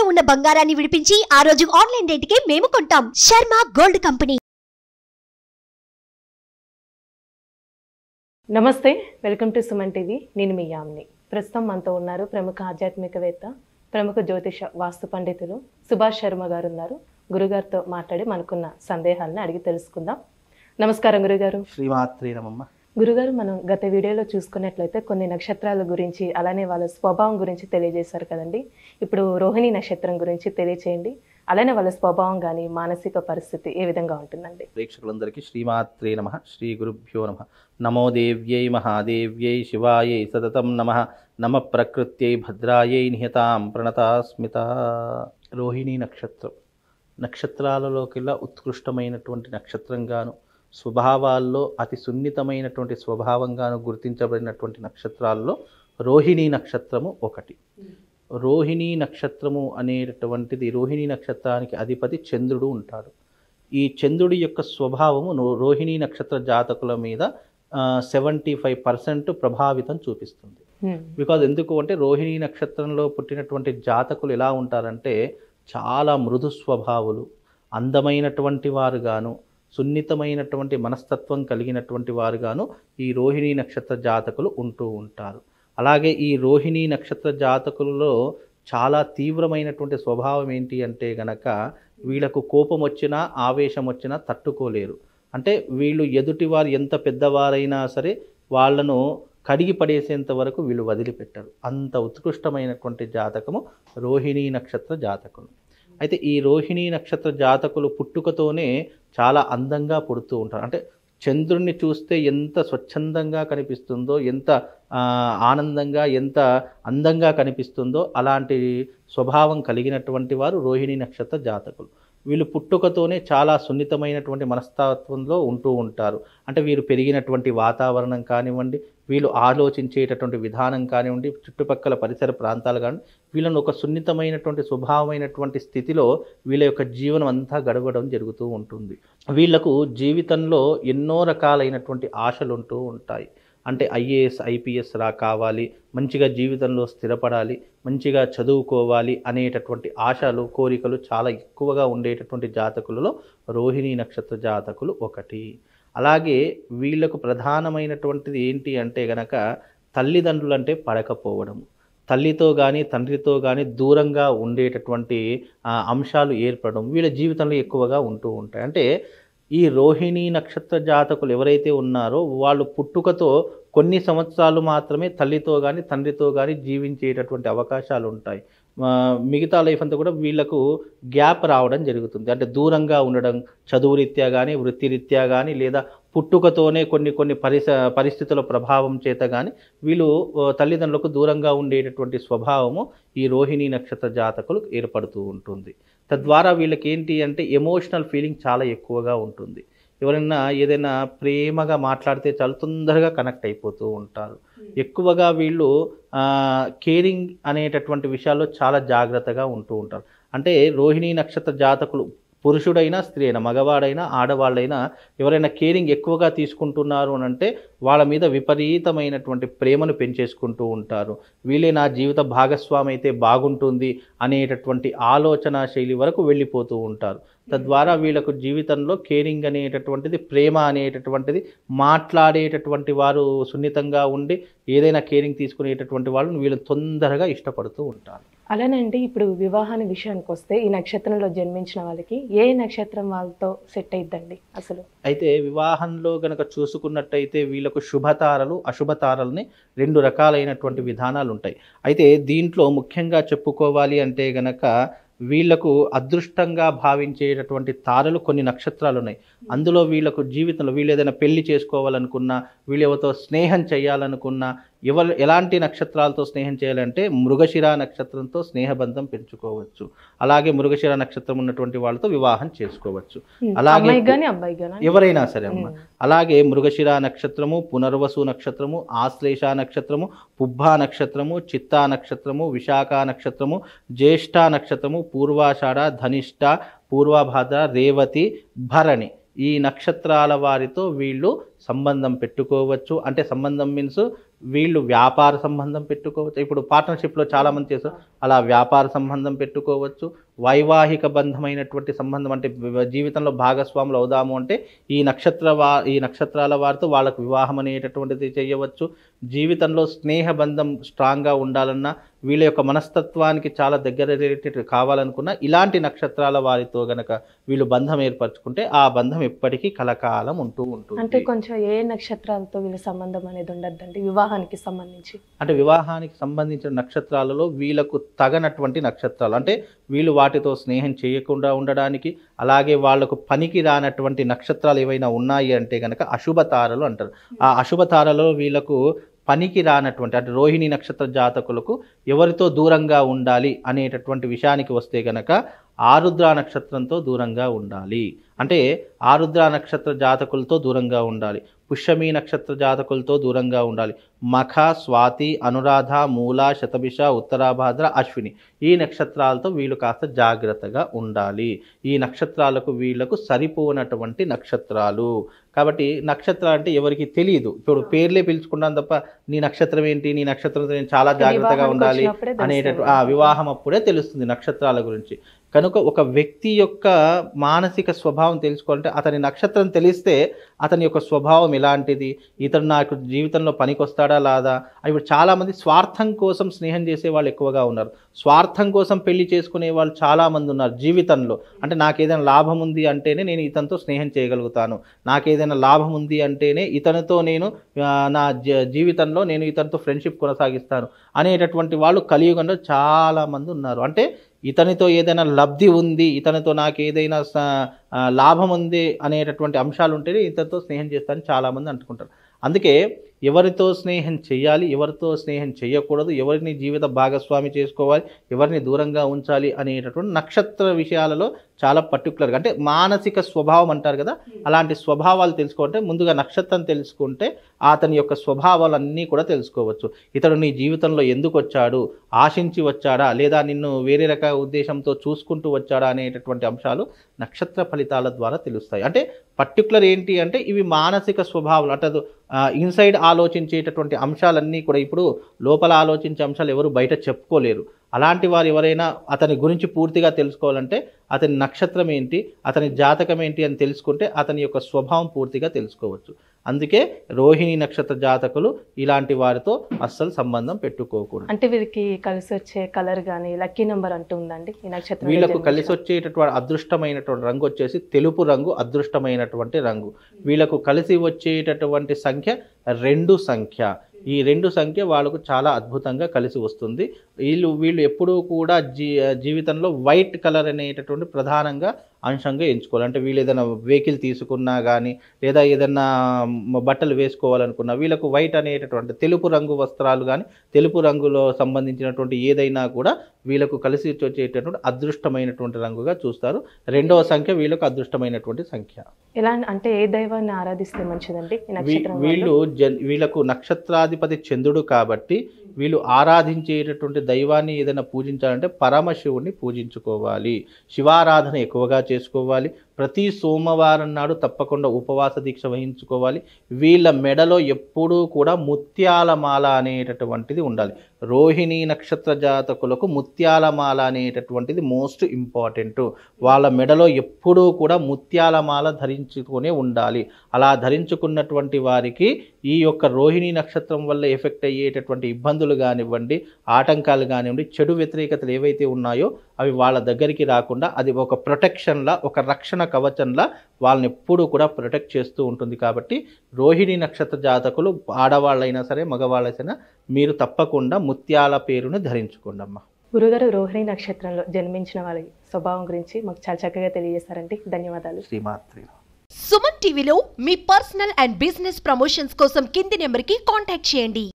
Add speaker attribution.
Speaker 1: తాకట్టులో ఉన్న బంగారాన్ని విడిపించి ఆ రోజు ఆన్లైన్ కి మేము కొంటాం శర్మ గోల్డ్ కంపెనీ నమస్తే వెల్కమ్ టు సుమన్ టీవీ నేను మీ యామ్ని ప్రస్తుతం మనతో ఉన్నారు ప్రముఖ ఆధ్యాత్మికవేత్త ప్రముఖ జ్యోతిష వాస్తు పండితులు సుభాష్ శర్మ గారు ఉన్నారు గురుగారితో మాట్లాడి మనకున్న సందేహాలను అడిగి తెలుసుకుందాం నమస్కారం గురుగారు శ్రీమాత్రి గురుగారు మనం గత వీడియోలో చూసుకున్నట్లయితే కొన్ని నక్షత్రాల గురించి అలానే వాళ్ళ స్వభావం గురించి తెలియజేశారు కదండి ఇప్పుడు రోహిణి నక్షత్రం గురించి తెలియచేయండి అలానే వాళ్ళ స్వభావం కానీ మానసిక పరిస్థితి ఏ విధంగా
Speaker 2: ఉంటుందండి ప్రేక్షకులందరికీ శ్రీమాత్రే నమ శ్రీ గురుభ్యో నమ నమో దేవ్యై మహాదేవ్యై శివాయై సతతం నమ నమ ప్రకృత్యై భద్రాయై నిహతాం ప్రణతాస్మిత రోహిణి నక్షత్రం నక్షత్రాలలోకెల్లా ఉత్కృష్టమైనటువంటి నక్షత్రంగాను స్వభావాల్లో అతి సున్నితమైనటువంటి స్వభావంగాను గుర్తించబడినటువంటి నక్షత్రాల్లో రోహిణీ నక్షత్రము ఒకటి రోహిణీ నక్షత్రము అనేటటువంటిది రోహిణీ నక్షత్రానికి అధిపతి చంద్రుడు ఉంటాడు ఈ చంద్రుడి యొక్క స్వభావము రోహిణీ నక్షత్ర జాతకుల మీద సెవెంటీ ఫైవ్ పర్సెంట్ ప్రభావితం చూపిస్తుంది hmm. బికాజ్ ఎందుకు అంటే రోహిణీ నక్షత్రంలో పుట్టినటువంటి జాతకులు ఎలా ఉంటారంటే చాలా మృదు స్వభావులు అందమైనటువంటి వారుగాను సున్నితమైనటువంటి మనస్తత్వం కలిగినటువంటి వారుగాను ఈ రోహిణీ నక్షత్ర జాతకులు ఉంటూ ఉంటారు అలాగే ఈ రోహిణీ నక్షత్ర జాతకులలో చాలా తీవ్రమైనటువంటి స్వభావం ఏంటి అంటే గనక వీళ్ళకు కోపం వచ్చినా ఆవేశం వచ్చినా తట్టుకోలేరు అంటే వీళ్ళు ఎదుటివారు ఎంత పెద్దవారైనా సరే వాళ్ళను కడిగి పడేసేంత వరకు వీళ్ళు వదిలిపెట్టరు అంత ఉత్కృష్టమైనటువంటి జాతకము రోహిణీ నక్షత్ర జాతకులు అయితే ఈ రోహిణీ నక్షత్ర జాతకులు పుట్టుకతోనే చాలా అందంగా పుడుతూ ఉంటారు అంటే చంద్రుణ్ణి చూస్తే ఎంత స్వచ్ఛందంగా కనిపిస్తుందో ఎంత ఆనందంగా ఎంత అందంగా కనిపిస్తుందో అలాంటి స్వభావం కలిగినటువంటి వారు రోహిణీ నక్షత్ర జాతకులు వీళ్ళు పుట్టుకతోనే చాలా సున్నితమైనటువంటి మనస్తత్వంలో ఉంటూ ఉంటారు అంటే వీరు పెరిగినటువంటి వాతావరణం కానివ్వండి వీళ్ళు ఆలోచించేటటువంటి విధానం కానివ్వండి చుట్టుపక్కల పరిసర ప్రాంతాలు కానివ్వండి వీళ్ళను ఒక సున్నితమైనటువంటి స్వభావమైనటువంటి స్థితిలో వీళ్ళ యొక్క జీవనం అంతా గడవడం జరుగుతూ ఉంటుంది వీళ్లకు జీవితంలో ఎన్నో రకాలైనటువంటి ఆశలు ఉంటూ ఉంటాయి అంటే ఐఏఎస్ ఐపీఎస్ రా కావాలి మంచిగా జీవితంలో స్థిరపడాలి మంచిగా చదువుకోవాలి అనేటటువంటి ఆశలు కోరికలు చాలా ఎక్కువగా ఉండేటటువంటి జాతకులలో రోహిణీ నక్షత్ర జాతకులు ఒకటి అలాగే వీళ్ళకు ప్రధానమైనటువంటిది ఏంటి అంటే గనక తల్లిదండ్రులు అంటే పడకపోవడం తల్లితో కానీ తండ్రితో కానీ దూరంగా ఉండేటటువంటి అంశాలు ఏర్పడడం వీళ్ళ జీవితంలో ఎక్కువగా ఉంటూ ఉంటాయి అంటే ఈ రోహిణీ నక్షత్ర జాతకులు ఎవరైతే ఉన్నారో వాళ్ళు పుట్టుకతో కొన్ని సంవత్సరాలు మాత్రమే తల్లితో కానీ తండ్రితో కానీ జీవించేటటువంటి అవకాశాలు ఉంటాయి మిగతా లైఫ్ అంతా కూడా వీళ్లకు గ్యాప్ రావడం జరుగుతుంది అంటే దూరంగా ఉండడం చదువు రీత్యా కానీ వృత్తి రీత్యా కానీ లేదా పుట్టుకతోనే కొన్ని కొన్ని పరిస పరిస్థితుల ప్రభావం చేత కానీ వీళ్ళు తల్లిదండ్రులకు దూరంగా ఉండేటటువంటి స్వభావము ఈ రోహిణి నక్షత్ర జాతకులకు ఏర్పడుతూ ఉంటుంది తద్వారా వీళ్ళకి ఏంటి అంటే ఎమోషనల్ ఫీలింగ్ చాలా ఎక్కువగా ఉంటుంది ఎవరైనా ఏదైనా ప్రేమగా మాట్లాడితే చాలా తొందరగా కనెక్ట్ అయిపోతూ ఉంటారు ఎక్కువగా వీళ్ళు కేరింగ్ అనేటటువంటి విషయాల్లో చాలా జాగ్రత్తగా ఉంటూ ఉంటారు అంటే రోహిణీ నక్షత్ర జాతకులు పురుషుడైనా స్త్రీ అయినా మగవాడైనా ఆడవాళ్ళైనా ఎవరైనా కేరింగ్ ఎక్కువగా తీసుకుంటున్నారు అని అంటే వాళ్ళ మీద విపరీతమైనటువంటి ప్రేమను పెంచేసుకుంటూ ఉంటారు వీళ్ళే నా జీవిత భాగస్వామి అయితే బాగుంటుంది అనేటటువంటి ఆలోచన శైలి వరకు వెళ్ళిపోతూ ఉంటారు తద్వారా వీళ్ళకు జీవితంలో కేరింగ్ అనేటటువంటిది ప్రేమ అనేటటువంటిది మాట్లాడేటటువంటి వారు సున్నితంగా ఉండి ఏదైనా కేరింగ్ తీసుకునేటటువంటి వాళ్ళని వీళ్ళు తొందరగా ఇష్టపడుతూ ఉంటారు
Speaker 1: అలానండి ఇప్పుడు వివాహాన్ని విషయానికి వస్తే ఈ నక్షత్రంలో జన్మించిన వాళ్ళకి ఏ నక్షత్రం వాళ్ళతో సెట్ అయిద్దండి అసలు
Speaker 2: అయితే వివాహంలో గనక చూసుకున్నట్టయితే వీళ్ళకు శుభతారలు అశుభతారలని రెండు రకాలైనటువంటి విధానాలు ఉంటాయి అయితే దీంట్లో ముఖ్యంగా చెప్పుకోవాలి అంటే గనక వీళ్లకు అదృష్టంగా భావించేటటువంటి తారలు కొన్ని నక్షత్రాలు ఉన్నాయి అందులో వీళ్లకు జీవితంలో వీళ్ళు ఏదైనా పెళ్లి చేసుకోవాలనుకున్నా ఎవరితో స్నేహం చేయాలనుకున్నా ఎవరు ఎలాంటి నక్షత్రాలతో స్నేహం చేయాలంటే మృగశిర నక్షత్రంతో స్నేహబంధం పెంచుకోవచ్చు అలాగే మృగశిర నక్షత్రం ఉన్నటువంటి వాళ్ళతో వివాహం చేసుకోవచ్చు అలాగే
Speaker 1: ఎవరైనా సరే అమ్మ
Speaker 2: అలాగే మృగశిర నక్షత్రము పునర్వసు నక్షత్రము ఆశ్లేష నక్షత్రము పుబ్బా నక్షత్రము చిత్తా నక్షత్రము విశాఖ నక్షత్రము జ్యేష్ఠ నక్షత్రము పూర్వాషాఢ ధనిష్ట పూర్వభాద్ర రేవతి భరణి ఈ నక్షత్రాల వారితో వీళ్ళు సంబంధం పెట్టుకోవచ్చు అంటే సంబంధం మీన్స్ వీళ్ళు వ్యాపార సంబంధం పెట్టుకోవచ్చు ఇప్పుడు పార్ట్నర్షిప్లో చాలామంది చేస్తారు అలా వ్యాపార సంబంధం పెట్టుకోవచ్చు వైవాహిక బంధమైనటువంటి సంబంధం అంటే జీవితంలో భాగస్వాములు అవుదాము అంటే ఈ నక్షత్ర వా ఈ నక్షత్రాల వారితో వాళ్ళకు వివాహం అనేటటువంటిది చేయవచ్చు జీవితంలో స్నేహ బంధం స్ట్రాంగ్గా ఉండాలన్నా వీళ్ళ యొక్క మనస్తత్వానికి చాలా దగ్గర కావాలనుకున్నా కావాలనుకున్న ఇలాంటి నక్షత్రాల వారితో గనక వీళ్ళు బంధం ఏర్పరచుకుంటే ఆ బంధం ఎప్పటికీ కలకాలం ఉంటూ ఉంటుంది అంటే
Speaker 1: కొంచెం ప్రపంచం ఏ నక్షత్రాలతో వీళ్ళ సంబంధం అనేది ఉండద్దండి వివాహానికి సంబంధించి
Speaker 2: అంటే వివాహానికి సంబంధించిన నక్షత్రాలలో వీళ్ళకు తగనటువంటి నక్షత్రాలు అంటే వీళ్ళు వాటితో స్నేహం చేయకుండా ఉండడానికి అలాగే వాళ్లకు పనికి రానటువంటి నక్షత్రాలు ఏవైనా ఉన్నాయి అంటే కనుక అశుభ తారలు అంటారు ఆ అశుభ తారలో వీళ్ళకు పనికి రానటువంటి అంటే రోహిణి నక్షత్ర జాతకులకు ఎవరితో దూరంగా ఉండాలి అనేటటువంటి విషయానికి వస్తే గనక ఆరుద్ర నక్షత్రంతో దూరంగా ఉండాలి అంటే ఆరుద్ర నక్షత్ర జాతకులతో దూరంగా ఉండాలి పుష్యమి నక్షత్ర జాతకులతో దూరంగా ఉండాలి మఖ స్వాతి అనురాధ మూల శతభిష ఉత్తరాభాద్ర అశ్విని ఈ నక్షత్రాలతో వీళ్ళు కాస్త జాగ్రత్తగా ఉండాలి ఈ నక్షత్రాలకు వీళ్లకు సరిపోనటువంటి నక్షత్రాలు కాబట్టి నక్షత్రం అంటే ఎవరికి తెలియదు ఇప్పుడు పేర్లే పిలుచుకున్నాను తప్ప నీ నక్షత్రం ఏంటి నీ నక్షత్రం నేను చాలా జాగ్రత్తగా ఉండాలి అనేటటువంటి ఆ వివాహం అప్పుడే తెలుస్తుంది నక్షత్రాల గురించి కనుక ఒక వ్యక్తి యొక్క మానసిక స్వభావం తెలుసుకోవాలంటే అతని నక్షత్రం తెలిస్తే అతని యొక్క స్వభావం ఎలాంటిది ఇతను నాకు జీవితంలో పనికొస్తాడా లాదా ఇప్పుడు చాలామంది స్వార్థం కోసం స్నేహం చేసే వాళ్ళు ఎక్కువగా ఉన్నారు స్వార్థం కోసం పెళ్లి చేసుకునే వాళ్ళు చాలామంది ఉన్నారు జీవితంలో అంటే నాకు ఏదైనా లాభం ఉంది అంటేనే నేను ఇతనితో స్నేహం చేయగలుగుతాను నాకు ఏదైనా లాభం ఉంది అంటేనే ఇతనితో నేను నా జీవితంలో నేను ఇతనితో ఫ్రెండ్షిప్ కొనసాగిస్తాను అనేటటువంటి వాళ్ళు కలియుగంలో చాలామంది ఉన్నారు అంటే ఇతనితో ఏదైనా లబ్ధి ఉంది ఇతనితో నాకు ఏదైనా లాభం ఉంది అనేటటువంటి అంశాలు ఉంటేనే ఇతనితో స్నేహం చేస్తాను చాలామంది అంటుకుంటారు అందుకే ఎవరితో స్నేహం చేయాలి ఎవరితో స్నేహం చేయకూడదు ఎవరిని జీవిత భాగస్వామి చేసుకోవాలి ఎవరిని దూరంగా ఉంచాలి అనేటటువంటి నక్షత్ర విషయాలలో చాలా పర్టికులర్గా అంటే మానసిక స్వభావం అంటారు కదా అలాంటి స్వభావాలు తెలుసుకుంటే ముందుగా నక్షత్రం తెలుసుకుంటే అతని యొక్క స్వభావాలన్నీ కూడా తెలుసుకోవచ్చు ఇతడు నీ జీవితంలో ఎందుకు వచ్చాడు ఆశించి వచ్చాడా లేదా నిన్ను వేరే రకాల ఉద్దేశంతో చూసుకుంటూ వచ్చాడా అనేటటువంటి అంశాలు నక్షత్ర ఫలితాల ద్వారా తెలుస్తాయి అంటే పర్టికులర్ ఏంటి అంటే ఇవి మానసిక స్వభావాలు అంటే ఇన్సైడ్ ఆలోచించేటటువంటి అంశాలన్నీ కూడా ఇప్పుడు లోపల ఆలోచించే అంశాలు ఎవరు బయట చెప్పుకోలేరు అలాంటి వారు ఎవరైనా అతని గురించి పూర్తిగా తెలుసుకోవాలంటే అతని నక్షత్రం ఏంటి అతని జాతకం ఏంటి అని తెలుసుకుంటే అతని యొక్క స్వభావం పూర్తిగా తెలుసుకోవచ్చు అందుకే రోహిణి నక్షత్ర జాతకులు ఇలాంటి వారితో అస్సలు సంబంధం పెట్టుకోకూడదు
Speaker 1: అంటే వీరికి కలిసి వచ్చే కలర్ కానీ లక్కీ నెంబర్ అంటూ ఉందండి ఈ నక్షత్రం వీళ్ళకు కలిసి
Speaker 2: వచ్చేటటువంటి అదృష్టమైనటువంటి రంగు వచ్చేసి తెలుపు రంగు అదృష్టమైనటువంటి రంగు వీళ్ళకు కలిసి వచ్చేటటువంటి సంఖ్య రెండు సంఖ్య ఈ రెండు సంఖ్య వాళ్ళకు చాలా అద్భుతంగా కలిసి వస్తుంది వీళ్ళు వీళ్ళు ఎప్పుడూ కూడా జీ జీవితంలో వైట్ కలర్ అనేటటువంటి ప్రధానంగా అంశంగా ఎంచుకోవాలి అంటే వీళ్ళు ఏదైనా వెహికల్ తీసుకున్నా కానీ లేదా ఏదైనా బట్టలు వేసుకోవాలనుకున్నా వీళ్ళకు వైట్ అనేటటువంటి తెలుపు రంగు వస్త్రాలు కానీ తెలుపు రంగులో సంబంధించినటువంటి ఏదైనా కూడా వీళ్ళకు కలిసి వచ్చేటటువంటి అదృష్టమైనటువంటి రంగుగా చూస్తారు రెండవ సంఖ్య వీళ్ళకు అదృష్టమైనటువంటి సంఖ్య
Speaker 1: ఎలా అంటే ఏ దైవాన్ని ఆరాధిస్తే మంచిదండి వీళ్ళు
Speaker 2: జన్ వీళ్ళకు నక్షత్రాది లగ్నాధిపతి చంద్రుడు కాబట్టి వీళ్ళు ఆరాధించేటటువంటి దైవాన్ని ఏదైనా పూజించాలంటే పరమశివుణ్ణి పూజించుకోవాలి శివారాధన ఎక్కువగా చేసుకోవాలి ప్రతి సోమవారం నాడు తప్పకుండా ఉపవాస దీక్ష వహించుకోవాలి వీళ్ళ మెడలో ఎప్పుడూ కూడా ముత్యాల మాల అనేటటువంటిది ఉండాలి రోహిణి నక్షత్ర జాతకులకు ముత్యాల మాల అనేటటువంటిది మోస్ట్ ఇంపార్టెంట్ వాళ్ళ మెడలో ఎప్పుడూ కూడా ముత్యాల మాల ధరించుకునే ఉండాలి అలా ధరించుకున్నటువంటి వారికి ఈ యొక్క రోహిణి నక్షత్రం వల్ల ఎఫెక్ట్ అయ్యేటటువంటి ఇబ్బంది ఇబ్బందులు కానివ్వండి ఆటంకాలు కానివ్వండి చెడు వ్యతిరేకతలు ఏవైతే ఉన్నాయో అవి వాళ్ళ దగ్గరికి రాకుండా అది ఒక ప్రొటెక్షన్లా ఒక రక్షణ కవచంలా వాళ్ళని ఎప్పుడూ కూడా ప్రొటెక్ట్ చేస్తూ ఉంటుంది కాబట్టి రోహిణి నక్షత్ర జాతకులు ఆడవాళ్ళైనా సరే మగవాళ్ళైనా మీరు తప్పకుండా ముత్యాల పేరును ధరించుకోండి అమ్మ
Speaker 1: గురుగారు రోహిణి నక్షత్రంలో జన్మించిన వాళ్ళ స్వభావం గురించి మాకు చాలా చక్కగా తెలియజేశారండి ధన్యవాదాలు శ్రీమాత్రి సుమన్ టీవీలో మీ పర్సనల్ అండ్ బిజినెస్ ప్రమోషన్స్ కోసం కింది నెంబర్కి కాంటాక్ట్ చేయండి